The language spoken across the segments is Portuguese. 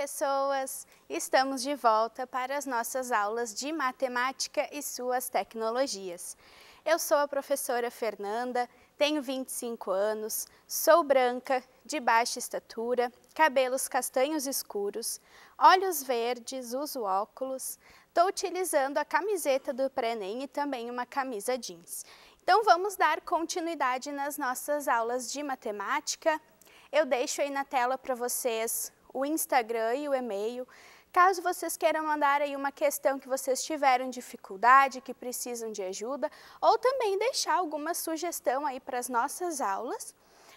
pessoas! Estamos de volta para as nossas aulas de matemática e suas tecnologias. Eu sou a professora Fernanda, tenho 25 anos, sou branca, de baixa estatura, cabelos castanhos escuros, olhos verdes, uso óculos, estou utilizando a camiseta do Prenem e também uma camisa jeans. Então vamos dar continuidade nas nossas aulas de matemática. Eu deixo aí na tela para vocês o Instagram e o e-mail. Caso vocês queiram mandar aí uma questão que vocês tiveram dificuldade, que precisam de ajuda, ou também deixar alguma sugestão aí para as nossas aulas.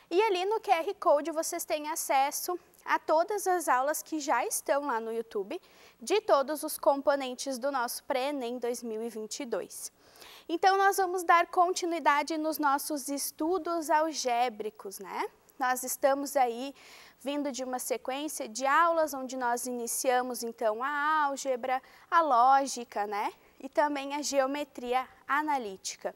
E ali no QR Code vocês têm acesso a todas as aulas que já estão lá no YouTube, de todos os componentes do nosso pré-ENEM 2022. Então, nós vamos dar continuidade nos nossos estudos algébricos, né? Nós estamos aí vindo de uma sequência de aulas onde nós iniciamos então a álgebra, a lógica, né? E também a geometria analítica.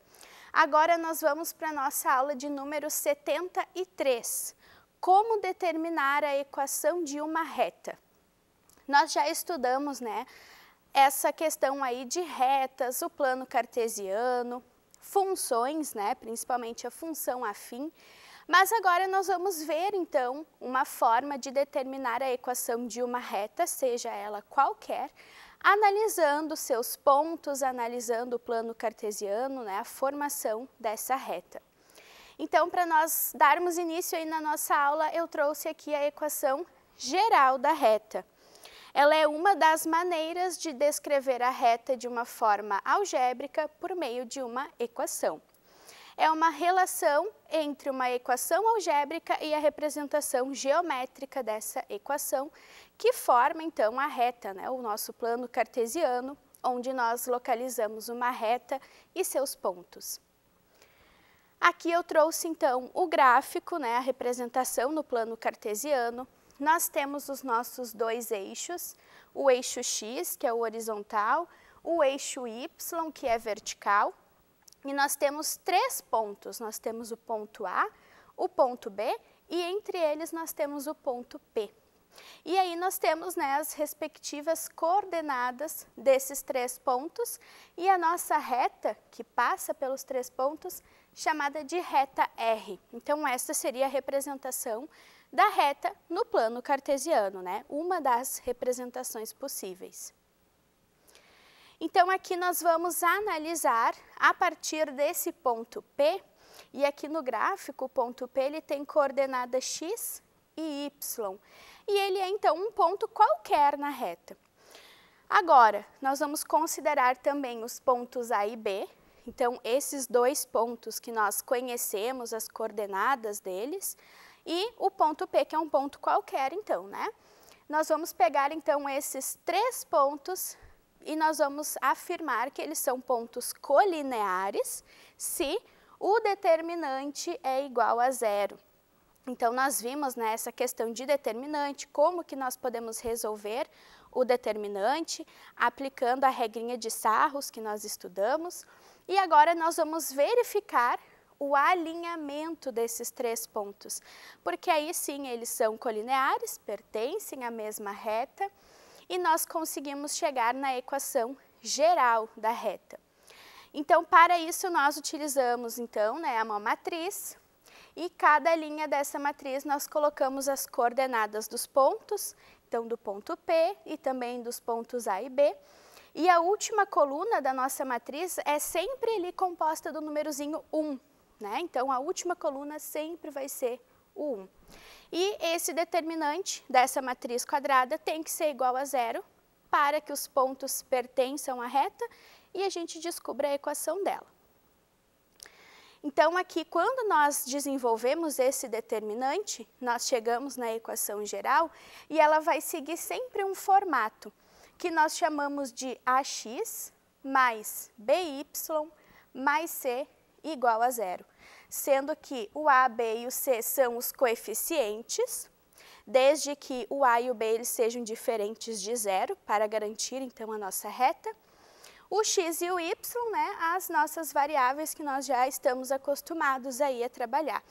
Agora nós vamos para a nossa aula de número 73, como determinar a equação de uma reta. Nós já estudamos, né, essa questão aí de retas, o plano cartesiano, funções, né, principalmente a função afim, mas agora nós vamos ver então uma forma de determinar a equação de uma reta, seja ela qualquer, analisando seus pontos, analisando o plano cartesiano, né, a formação dessa reta. Então, para nós darmos início aí na nossa aula, eu trouxe aqui a equação geral da reta. Ela é uma das maneiras de descrever a reta de uma forma algébrica por meio de uma equação. É uma relação entre uma equação algébrica e a representação geométrica dessa equação, que forma então a reta, né, o nosso plano cartesiano, onde nós localizamos uma reta e seus pontos. Aqui eu trouxe então o gráfico, né, a representação no plano cartesiano. Nós temos os nossos dois eixos, o eixo x, que é o horizontal, o eixo y, que é vertical, e nós temos três pontos: nós temos o ponto A, o ponto B e entre eles nós temos o ponto P. E aí nós temos né, as respectivas coordenadas desses três pontos e a nossa reta que passa pelos três pontos chamada de reta R. Então esta seria a representação da reta no plano cartesiano, né? Uma das representações possíveis. Então, aqui nós vamos analisar a partir desse ponto P, e aqui no gráfico, o ponto P ele tem coordenada x e y, e ele é então um ponto qualquer na reta. Agora, nós vamos considerar também os pontos A e B, então esses dois pontos que nós conhecemos as coordenadas deles, e o ponto P, que é um ponto qualquer, então, né? Nós vamos pegar, então, esses três pontos e nós vamos afirmar que eles são pontos colineares se o determinante é igual a zero. Então, nós vimos né, essa questão de determinante, como que nós podemos resolver o determinante, aplicando a regrinha de Sarros que nós estudamos. E agora nós vamos verificar o alinhamento desses três pontos, porque aí sim eles são colineares, pertencem à mesma reta, e nós conseguimos chegar na equação geral da reta. Então, para isso, nós utilizamos então, né, uma matriz e cada linha dessa matriz nós colocamos as coordenadas dos pontos, então do ponto P e também dos pontos A e B. E a última coluna da nossa matriz é sempre ali composta do númerozinho 1, né? Então, a última coluna sempre vai ser o 1. E esse determinante dessa matriz quadrada tem que ser igual a zero para que os pontos pertençam à reta e a gente descubra a equação dela. Então, aqui, quando nós desenvolvemos esse determinante, nós chegamos na equação geral e ela vai seguir sempre um formato que nós chamamos de AX mais BY mais C igual a zero sendo que o A, B e o C são os coeficientes, desde que o A e o B eles sejam diferentes de zero, para garantir então a nossa reta. O x e o y, né, as nossas variáveis que nós já estamos acostumados aí a trabalhar.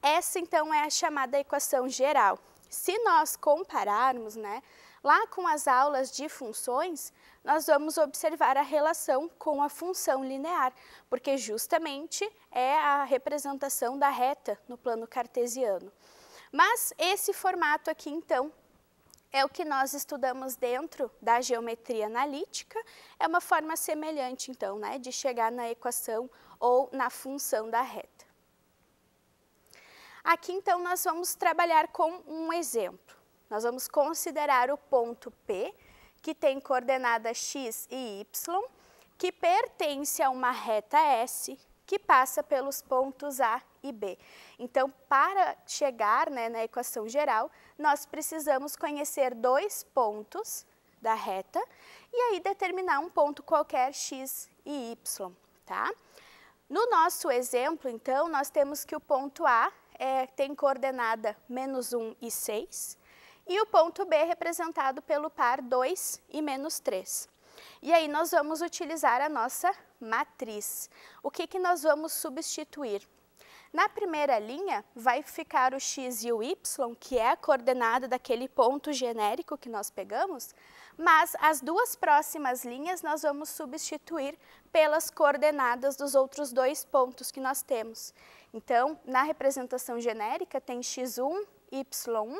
Essa então é a chamada equação geral. Se nós compararmos, né, lá com as aulas de funções, nós vamos observar a relação com a função linear, porque justamente é a representação da reta no plano cartesiano. Mas esse formato aqui, então, é o que nós estudamos dentro da geometria analítica, é uma forma semelhante, então, né, de chegar na equação ou na função da reta. Aqui, então, nós vamos trabalhar com um exemplo. Nós vamos considerar o ponto P que tem coordenadas x e y, que pertence a uma reta S, que passa pelos pontos A e B. Então, para chegar né, na equação geral, nós precisamos conhecer dois pontos da reta e aí determinar um ponto qualquer x e y, tá? No nosso exemplo, então, nós temos que o ponto A é, tem coordenada menos 1 e 6, e o ponto B é representado pelo par 2 e menos 3. E aí nós vamos utilizar a nossa matriz. O que, que nós vamos substituir? Na primeira linha vai ficar o x e o y, que é a coordenada daquele ponto genérico que nós pegamos, mas as duas próximas linhas nós vamos substituir pelas coordenadas dos outros dois pontos que nós temos. Então, na representação genérica tem x1, y1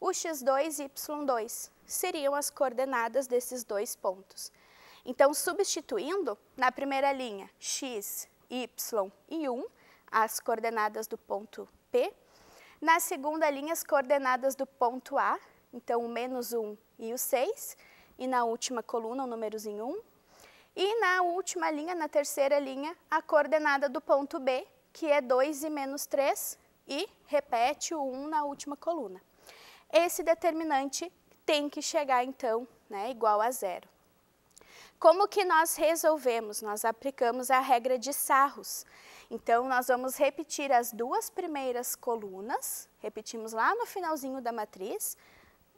o x2 e y2 seriam as coordenadas desses dois pontos. Então, substituindo na primeira linha x, y e 1, as coordenadas do ponto P, na segunda linha as coordenadas do ponto A, então o menos 1 e o 6, e na última coluna o número 1, e na última linha, na terceira linha, a coordenada do ponto B, que é 2 e menos 3, e repete o 1 na última coluna esse determinante tem que chegar, então, né, igual a zero. Como que nós resolvemos? Nós aplicamos a regra de sarros. Então, nós vamos repetir as duas primeiras colunas, repetimos lá no finalzinho da matriz,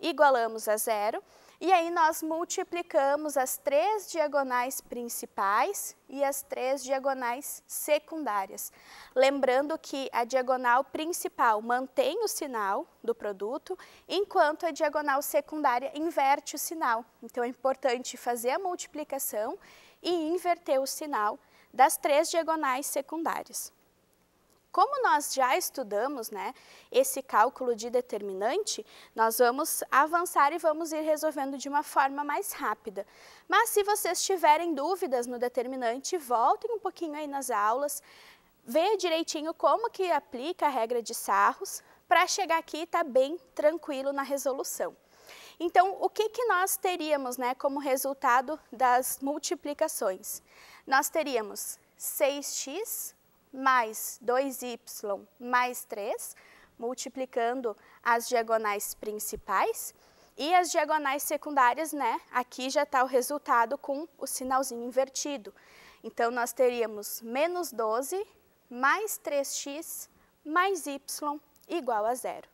igualamos a zero, e aí nós multiplicamos as três diagonais principais e as três diagonais secundárias. Lembrando que a diagonal principal mantém o sinal do produto, enquanto a diagonal secundária inverte o sinal. Então é importante fazer a multiplicação e inverter o sinal das três diagonais secundárias. Como nós já estudamos né, esse cálculo de determinante, nós vamos avançar e vamos ir resolvendo de uma forma mais rápida. Mas se vocês tiverem dúvidas no determinante, voltem um pouquinho aí nas aulas, veja direitinho como que aplica a regra de Sarros, para chegar aqui e tá bem tranquilo na resolução. Então, o que, que nós teríamos né, como resultado das multiplicações? Nós teríamos 6x mais 2y mais 3, multiplicando as diagonais principais. E as diagonais secundárias, né? Aqui já está o resultado com o sinalzinho invertido. Então, nós teríamos menos 12 mais 3x mais y igual a zero.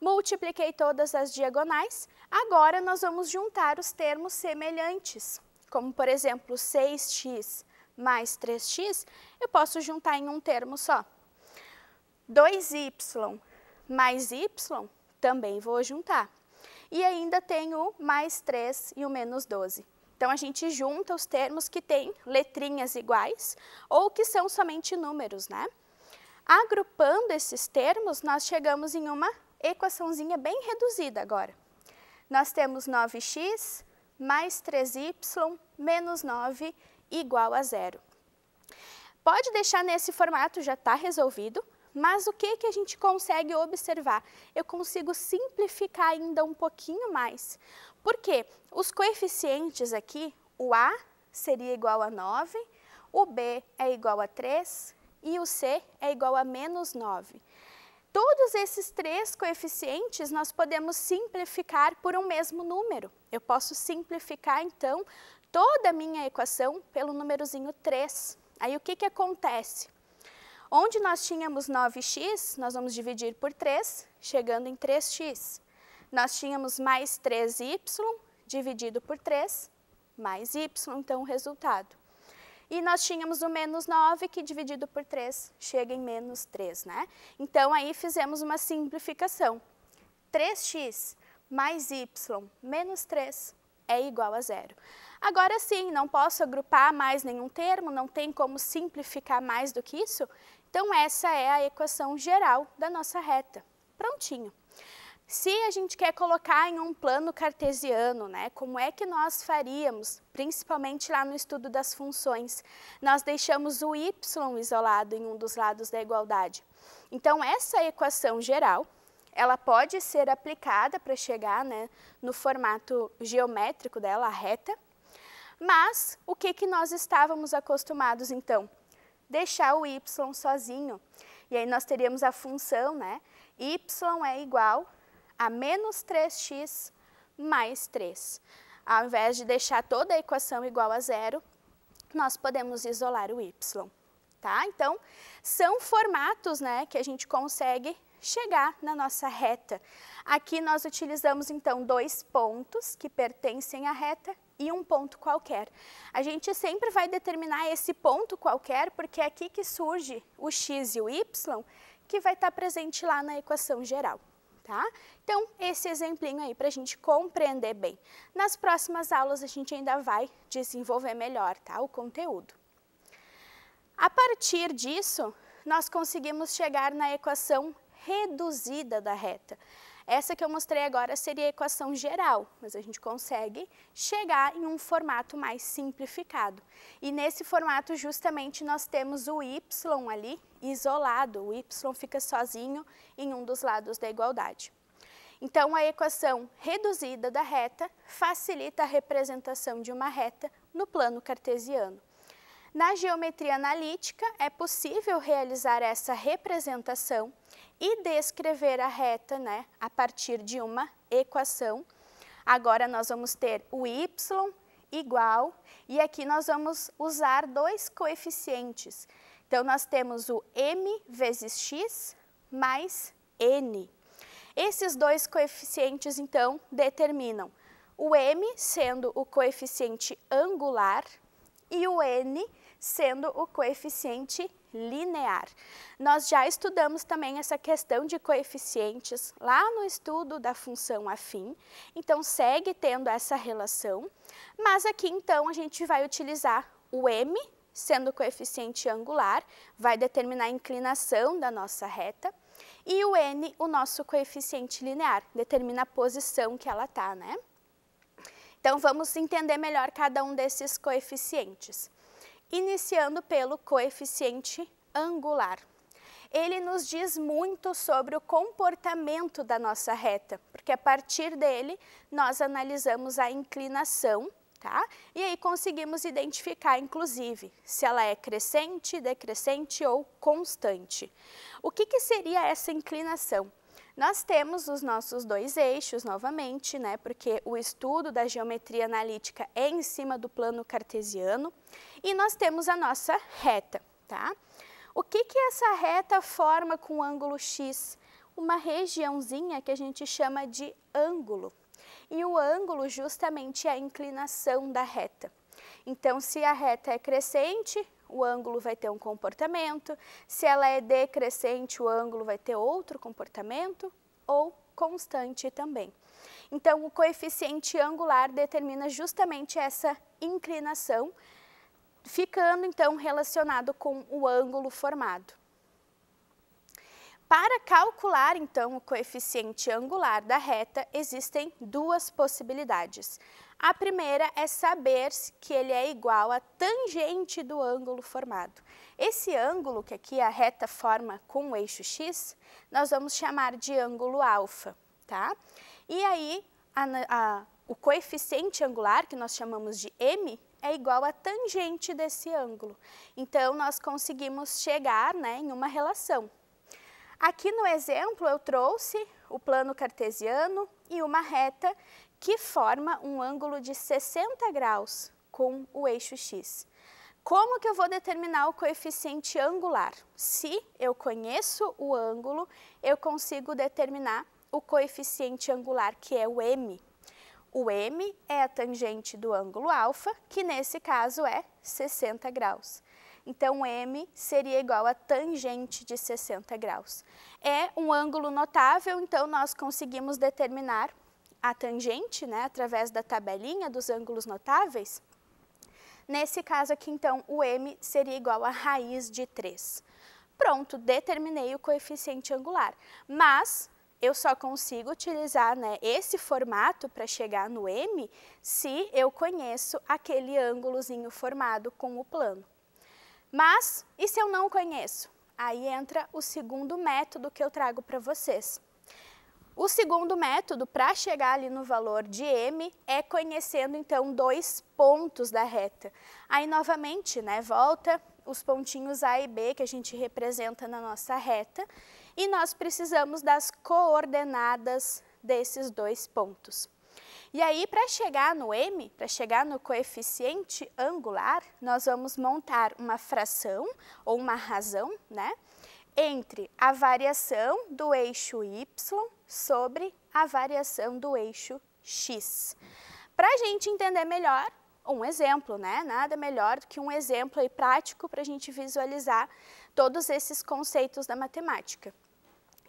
Multipliquei todas as diagonais, agora nós vamos juntar os termos semelhantes, como por exemplo 6x mais 3x eu posso juntar em um termo só. 2y mais y também vou juntar. E ainda tenho o mais 3 e o menos 12. Então, a gente junta os termos que têm letrinhas iguais ou que são somente números, né? Agrupando esses termos, nós chegamos em uma equaçãozinha bem reduzida agora. Nós temos 9x mais 3y menos 9 igual a zero. Pode deixar nesse formato, já está resolvido, mas o que, que a gente consegue observar? Eu consigo simplificar ainda um pouquinho mais. Por quê? Os coeficientes aqui, o A seria igual a 9, o B é igual a 3 e o C é igual a menos 9. Todos esses três coeficientes nós podemos simplificar por um mesmo número. Eu posso simplificar, então, toda a minha equação pelo númerozinho 3. Aí o que, que acontece? Onde nós tínhamos 9x, nós vamos dividir por 3, chegando em 3x. Nós tínhamos mais 3y, dividido por 3, mais y, então o resultado. E nós tínhamos o menos 9, que dividido por 3 chega em menos 3, né? Então, aí fizemos uma simplificação. 3x mais y menos 3 é igual a zero. Agora sim, não posso agrupar mais nenhum termo, não tem como simplificar mais do que isso. Então, essa é a equação geral da nossa reta. Prontinho. Se a gente quer colocar em um plano cartesiano, né, como é que nós faríamos, principalmente lá no estudo das funções? Nós deixamos o y isolado em um dos lados da igualdade. Então, essa é equação geral ela pode ser aplicada para chegar né, no formato geométrico dela, a reta, mas o que, que nós estávamos acostumados então? Deixar o y sozinho. E aí nós teríamos a função, né? y é igual a menos 3x mais 3. Ao invés de deixar toda a equação igual a zero, nós podemos isolar o y. Tá? Então, são formatos né, que a gente consegue chegar na nossa reta. Aqui nós utilizamos então dois pontos que pertencem à reta e um ponto qualquer. A gente sempre vai determinar esse ponto qualquer porque é aqui que surge o x e o y que vai estar presente lá na equação geral. Tá? Então, esse exemplinho aí para a gente compreender bem. Nas próximas aulas a gente ainda vai desenvolver melhor tá? o conteúdo. A partir disso, nós conseguimos chegar na equação reduzida da reta. Essa que eu mostrei agora seria a equação geral, mas a gente consegue chegar em um formato mais simplificado. E nesse formato, justamente, nós temos o y ali isolado, o y fica sozinho em um dos lados da igualdade. Então, a equação reduzida da reta facilita a representação de uma reta no plano cartesiano. Na geometria analítica, é possível realizar essa representação e descrever a reta né, a partir de uma equação. Agora nós vamos ter o y igual, e aqui nós vamos usar dois coeficientes. Então, nós temos o m vezes x mais n. Esses dois coeficientes, então, determinam o m sendo o coeficiente angular e o n sendo o coeficiente linear. Nós já estudamos também essa questão de coeficientes lá no estudo da função afim, então segue tendo essa relação, mas aqui então a gente vai utilizar o m, sendo coeficiente angular, vai determinar a inclinação da nossa reta, e o n, o nosso coeficiente linear, determina a posição que ela está, né? Então, vamos entender melhor cada um desses coeficientes iniciando pelo coeficiente angular. Ele nos diz muito sobre o comportamento da nossa reta, porque a partir dele nós analisamos a inclinação, tá? E aí conseguimos identificar, inclusive, se ela é crescente, decrescente ou constante. O que, que seria essa inclinação? Nós temos os nossos dois eixos novamente, né, porque o estudo da geometria analítica é em cima do plano cartesiano, e nós temos a nossa reta, tá? O que que essa reta forma com o ângulo x? Uma regiãozinha que a gente chama de ângulo. E o ângulo justamente é a inclinação da reta. Então, se a reta é crescente, o ângulo vai ter um comportamento, se ela é decrescente, o ângulo vai ter outro comportamento, ou constante também. Então, o coeficiente angular determina justamente essa inclinação, ficando então relacionado com o ângulo formado. Para calcular, então, o coeficiente angular da reta, existem duas possibilidades. A primeira é saber que ele é igual à tangente do ângulo formado. Esse ângulo, que aqui é a reta forma com o eixo x, nós vamos chamar de ângulo alfa, tá? E aí, a, a, o coeficiente angular, que nós chamamos de m, é igual à tangente desse ângulo. Então, nós conseguimos chegar né, em uma relação. Aqui no exemplo, eu trouxe o plano cartesiano e uma reta que forma um ângulo de 60 graus com o eixo X. Como que eu vou determinar o coeficiente angular? Se eu conheço o ângulo, eu consigo determinar o coeficiente angular, que é o m. O m é a tangente do ângulo alfa, que nesse caso é 60 graus. Então, m seria igual a tangente de 60 graus. É um ângulo notável, então nós conseguimos determinar a tangente, né, através da tabelinha dos ângulos notáveis, nesse caso aqui, então, o m seria igual a raiz de 3. Pronto, determinei o coeficiente angular, mas eu só consigo utilizar né, esse formato para chegar no m se eu conheço aquele ângulozinho formado com o plano. Mas, e se eu não conheço? Aí entra o segundo método que eu trago para vocês o segundo método para chegar ali no valor de m é conhecendo então dois pontos da reta. Aí novamente, né, volta os pontinhos A e B que a gente representa na nossa reta e nós precisamos das coordenadas desses dois pontos. E aí, para chegar no m, para chegar no coeficiente angular, nós vamos montar uma fração ou uma razão, né? Entre a variação do eixo y sobre a variação do eixo x. Para a gente entender melhor, um exemplo, né? Nada melhor do que um exemplo aí prático para a gente visualizar todos esses conceitos da matemática.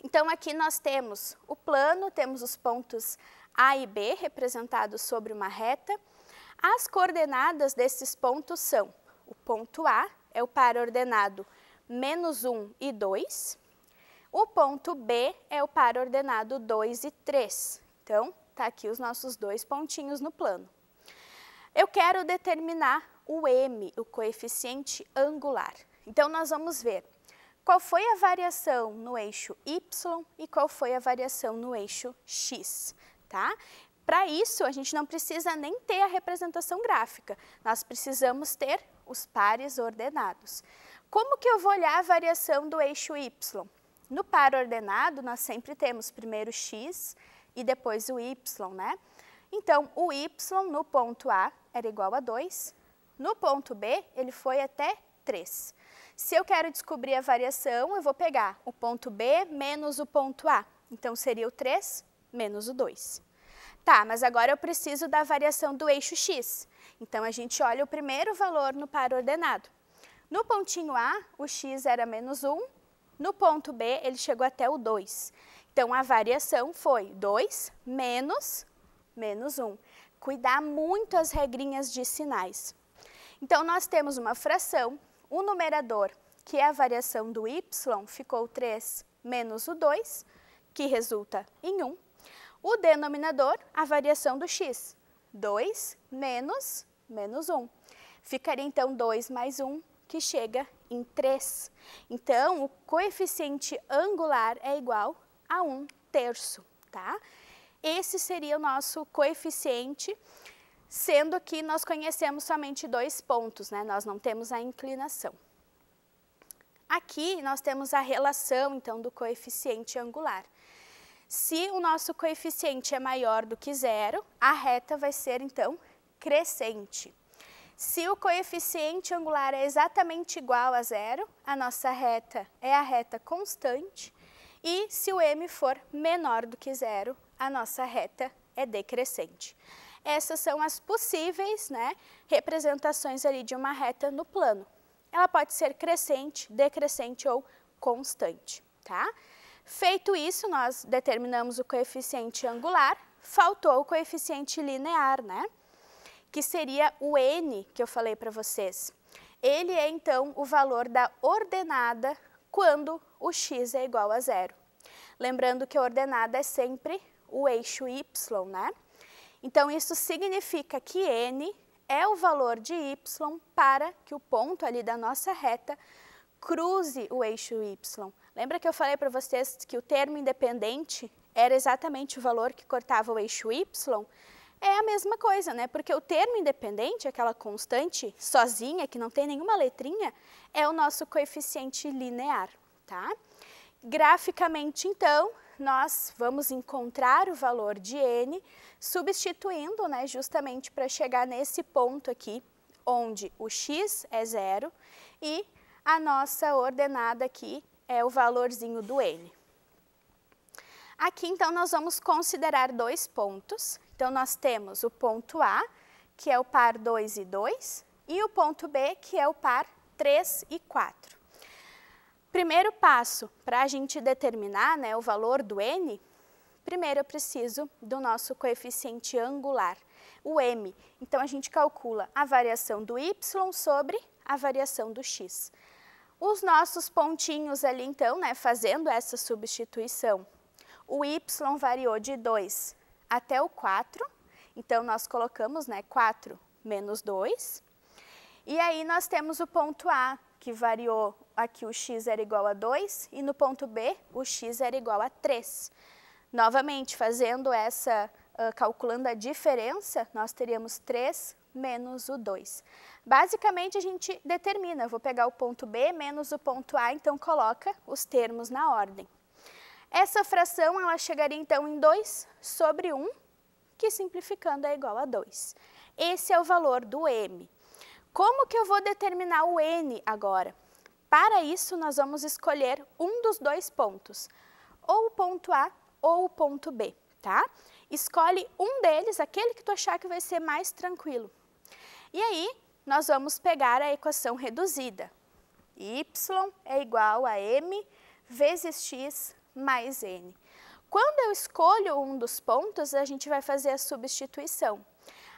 Então, aqui nós temos o plano, temos os pontos A e B representados sobre uma reta. As coordenadas desses pontos são o ponto A, é o par ordenado menos 1 e 2, o ponto B é o par ordenado 2 e 3. Então, está aqui os nossos dois pontinhos no plano. Eu quero determinar o m, o coeficiente angular. Então, nós vamos ver qual foi a variação no eixo y e qual foi a variação no eixo x, tá? Para isso, a gente não precisa nem ter a representação gráfica, nós precisamos ter os pares ordenados. Como que eu vou olhar a variação do eixo y? No par ordenado, nós sempre temos primeiro x e depois o y, né? Então, o y no ponto A era igual a 2, no ponto B ele foi até 3. Se eu quero descobrir a variação, eu vou pegar o ponto B menos o ponto A. Então, seria o 3 menos o 2. Tá, mas agora eu preciso da variação do eixo x. Então, a gente olha o primeiro valor no par ordenado. No pontinho A, o x era menos 1 no ponto B, ele chegou até o 2. Então, a variação foi 2 menos menos 1. Cuidar muito as regrinhas de sinais. Então, nós temos uma fração, o um numerador, que é a variação do y, ficou 3 menos o 2, que resulta em 1. O denominador, a variação do x, 2 menos menos 1. Ficaria, então, 2 mais 1, que chega em 3. Então, o coeficiente angular é igual a 1 terço, tá? Esse seria o nosso coeficiente, sendo que nós conhecemos somente dois pontos, né? Nós não temos a inclinação. Aqui nós temos a relação, então, do coeficiente angular. Se o nosso coeficiente é maior do que zero, a reta vai ser, então, crescente. Se o coeficiente angular é exatamente igual a zero, a nossa reta é a reta constante. E se o m for menor do que zero, a nossa reta é decrescente. Essas são as possíveis né, representações ali de uma reta no plano. Ela pode ser crescente, decrescente ou constante. Tá? Feito isso, nós determinamos o coeficiente angular, faltou o coeficiente linear, né? que seria o N que eu falei para vocês. Ele é, então, o valor da ordenada quando o x é igual a zero. Lembrando que a ordenada é sempre o eixo y, né? Então, isso significa que n é o valor de y para que o ponto ali da nossa reta cruze o eixo y. Lembra que eu falei para vocês que o termo independente era exatamente o valor que cortava o eixo y? é a mesma coisa, né? Porque o termo independente, aquela constante sozinha, que não tem nenhuma letrinha, é o nosso coeficiente linear, tá? Graficamente, então, nós vamos encontrar o valor de n, substituindo, né, justamente para chegar nesse ponto aqui, onde o x é zero e a nossa ordenada aqui é o valorzinho do n. Aqui, então, nós vamos considerar dois pontos, então, nós temos o ponto A, que é o par 2 e 2, e o ponto B, que é o par 3 e 4. Primeiro passo para a gente determinar né, o valor do n, primeiro eu preciso do nosso coeficiente angular, o m. Então, a gente calcula a variação do y sobre a variação do x. Os nossos pontinhos ali, então, né, fazendo essa substituição, o y variou de 2 até o 4. Então, nós colocamos né, 4 menos 2. E aí, nós temos o ponto A, que variou aqui o x era igual a 2, e no ponto B, o x era igual a 3. Novamente, fazendo essa, uh, calculando a diferença, nós teríamos 3 menos o 2. Basicamente, a gente determina, vou pegar o ponto B menos o ponto A, então coloca os termos na ordem. Essa fração ela chegaria então em 2 sobre 1, que simplificando é igual a 2. Esse é o valor do m. Como que eu vou determinar o n agora? Para isso, nós vamos escolher um dos dois pontos, ou o ponto A ou o ponto B, tá? Escolhe um deles, aquele que tu achar que vai ser mais tranquilo. E aí, nós vamos pegar a equação reduzida. y é igual a m vezes x mais N. Quando eu escolho um dos pontos, a gente vai fazer a substituição.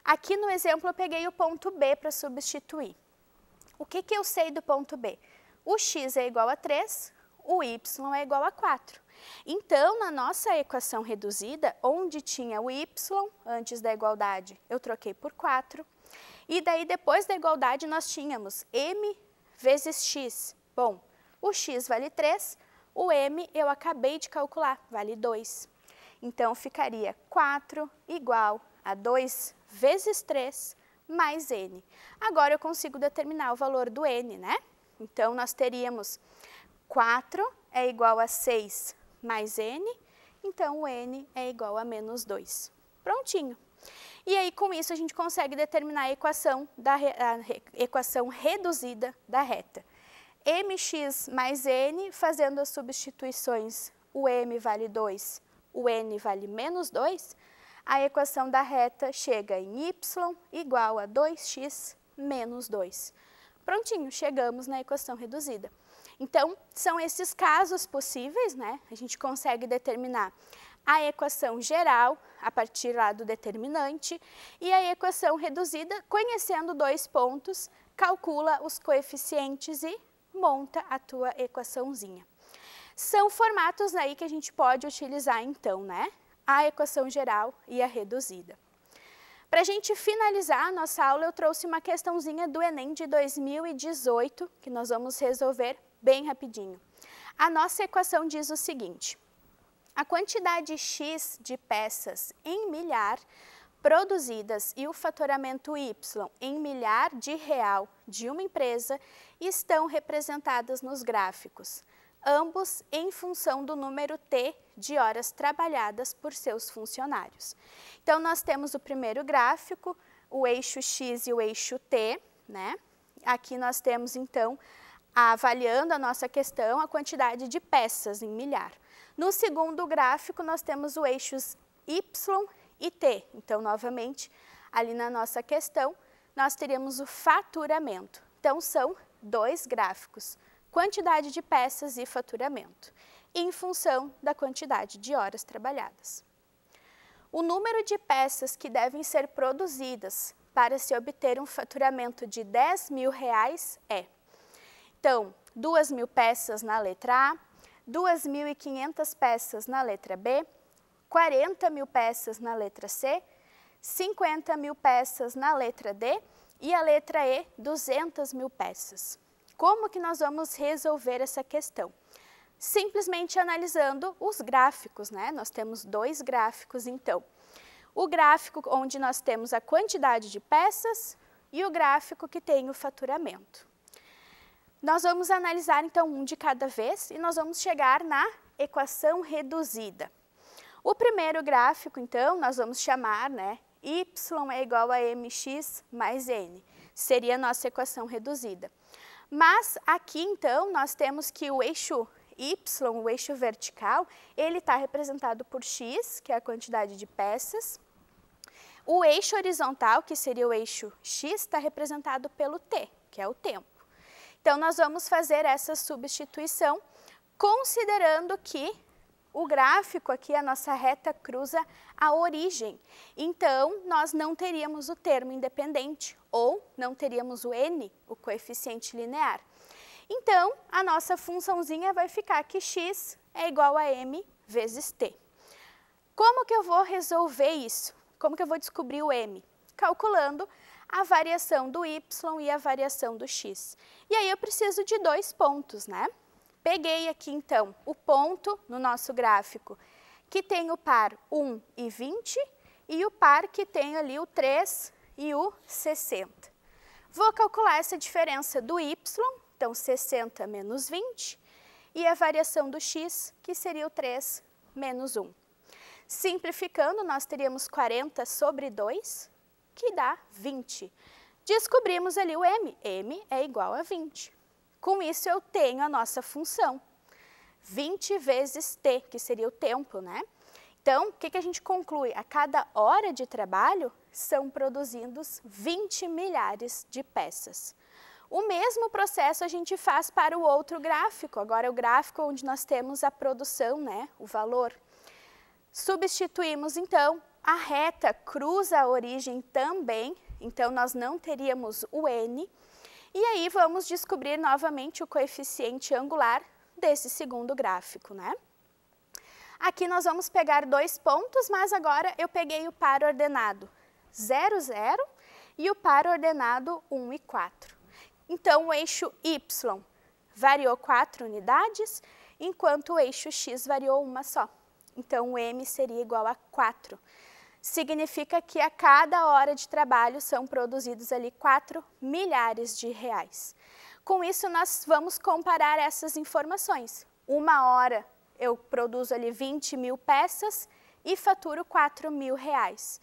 Aqui no exemplo, eu peguei o ponto B para substituir. O que, que eu sei do ponto B? O x é igual a 3, o y é igual a 4. Então, na nossa equação reduzida, onde tinha o y antes da igualdade, eu troquei por 4. E daí, depois da igualdade, nós tínhamos m vezes x. Bom, o x vale 3, o m eu acabei de calcular, vale 2. Então, ficaria 4 igual a 2 vezes 3 mais n. Agora eu consigo determinar o valor do n, né? Então, nós teríamos 4 é igual a 6 mais n, então o n é igual a menos 2. Prontinho. E aí, com isso, a gente consegue determinar a equação, da re... a equação reduzida da reta mx mais n, fazendo as substituições, o m vale 2, o n vale menos 2, a equação da reta chega em y igual a 2x menos 2. Prontinho, chegamos na equação reduzida. Então, são esses casos possíveis, né? A gente consegue determinar a equação geral a partir lá do determinante e a equação reduzida, conhecendo dois pontos, calcula os coeficientes e monta a tua equaçãozinha. São formatos aí que a gente pode utilizar então, né? A equação geral e a reduzida. Para a gente finalizar a nossa aula, eu trouxe uma questãozinha do Enem de 2018, que nós vamos resolver bem rapidinho. A nossa equação diz o seguinte, a quantidade X de peças em milhar produzidas e o faturamento Y em milhar de real de uma empresa estão representadas nos gráficos, ambos em função do número T de horas trabalhadas por seus funcionários. Então, nós temos o primeiro gráfico, o eixo X e o eixo T, né? Aqui nós temos, então, avaliando a nossa questão, a quantidade de peças em milhar. No segundo gráfico, nós temos o eixos Y e T. Então, novamente, ali na nossa questão, nós teríamos o faturamento. Então, são dois gráficos, quantidade de peças e faturamento, em função da quantidade de horas trabalhadas. O número de peças que devem ser produzidas para se obter um faturamento de 10 mil reais é, então, 2 mil peças na letra A, 2.500 peças na letra B, 40 mil peças na letra C, 50 mil peças na letra D e a letra E, 200 mil peças. Como que nós vamos resolver essa questão? Simplesmente analisando os gráficos, né? Nós temos dois gráficos, então. O gráfico onde nós temos a quantidade de peças e o gráfico que tem o faturamento. Nós vamos analisar, então, um de cada vez e nós vamos chegar na equação reduzida. O primeiro gráfico, então, nós vamos chamar né, y é igual a mx mais n. Seria a nossa equação reduzida. Mas aqui, então, nós temos que o eixo y, o eixo vertical, ele está representado por x, que é a quantidade de peças. O eixo horizontal, que seria o eixo x, está representado pelo t, que é o tempo. Então, nós vamos fazer essa substituição considerando que o gráfico aqui, a nossa reta cruza a origem. Então, nós não teríamos o termo independente ou não teríamos o n, o coeficiente linear. Então, a nossa funçãozinha vai ficar que x é igual a m vezes t. Como que eu vou resolver isso? Como que eu vou descobrir o m? Calculando a variação do y e a variação do x. E aí eu preciso de dois pontos, né? Peguei aqui, então, o ponto no nosso gráfico que tem o par 1 e 20 e o par que tem ali o 3 e o 60. Vou calcular essa diferença do y, então 60 menos 20, e a variação do x, que seria o 3 menos 1. Simplificando, nós teríamos 40 sobre 2, que dá 20. Descobrimos ali o m. m é igual a 20. Com isso, eu tenho a nossa função. 20 vezes t, que seria o tempo, né? Então, o que, que a gente conclui? A cada hora de trabalho, são produzidos 20 milhares de peças. O mesmo processo a gente faz para o outro gráfico, agora é o gráfico onde nós temos a produção, né, o valor. Substituímos, então, a reta cruza a origem também, então nós não teríamos o N, e aí vamos descobrir novamente o coeficiente angular desse segundo gráfico, né? Aqui nós vamos pegar dois pontos, mas agora eu peguei o par ordenado 0, 0 e o par ordenado 1 e 4. Então, o eixo Y variou 4 unidades, enquanto o eixo X variou uma só. Então, o M seria igual a 4 significa que a cada hora de trabalho são produzidos ali 4 milhares de reais. Com isso, nós vamos comparar essas informações. Uma hora eu produzo ali 20 mil peças e faturo 4 mil reais.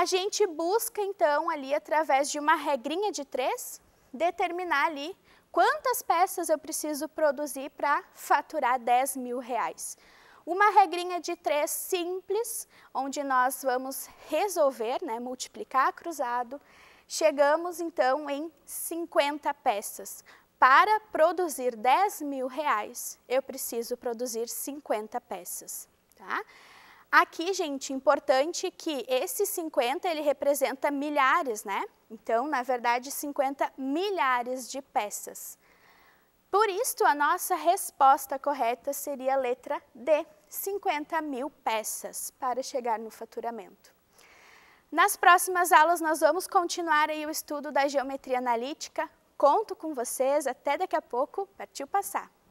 A gente busca, então, ali através de uma regrinha de três, determinar ali quantas peças eu preciso produzir para faturar 10 mil reais. Uma regrinha de três simples, onde nós vamos resolver, né, multiplicar cruzado. Chegamos, então, em 50 peças. Para produzir 10 mil reais, eu preciso produzir 50 peças, tá? Aqui, gente, importante que esse 50, ele representa milhares, né? Então, na verdade, 50 milhares de peças. Por isto, a nossa resposta correta seria a letra D, 50 mil peças para chegar no faturamento. Nas próximas aulas, nós vamos continuar aí o estudo da geometria analítica. Conto com vocês, até daqui a pouco, partiu passar!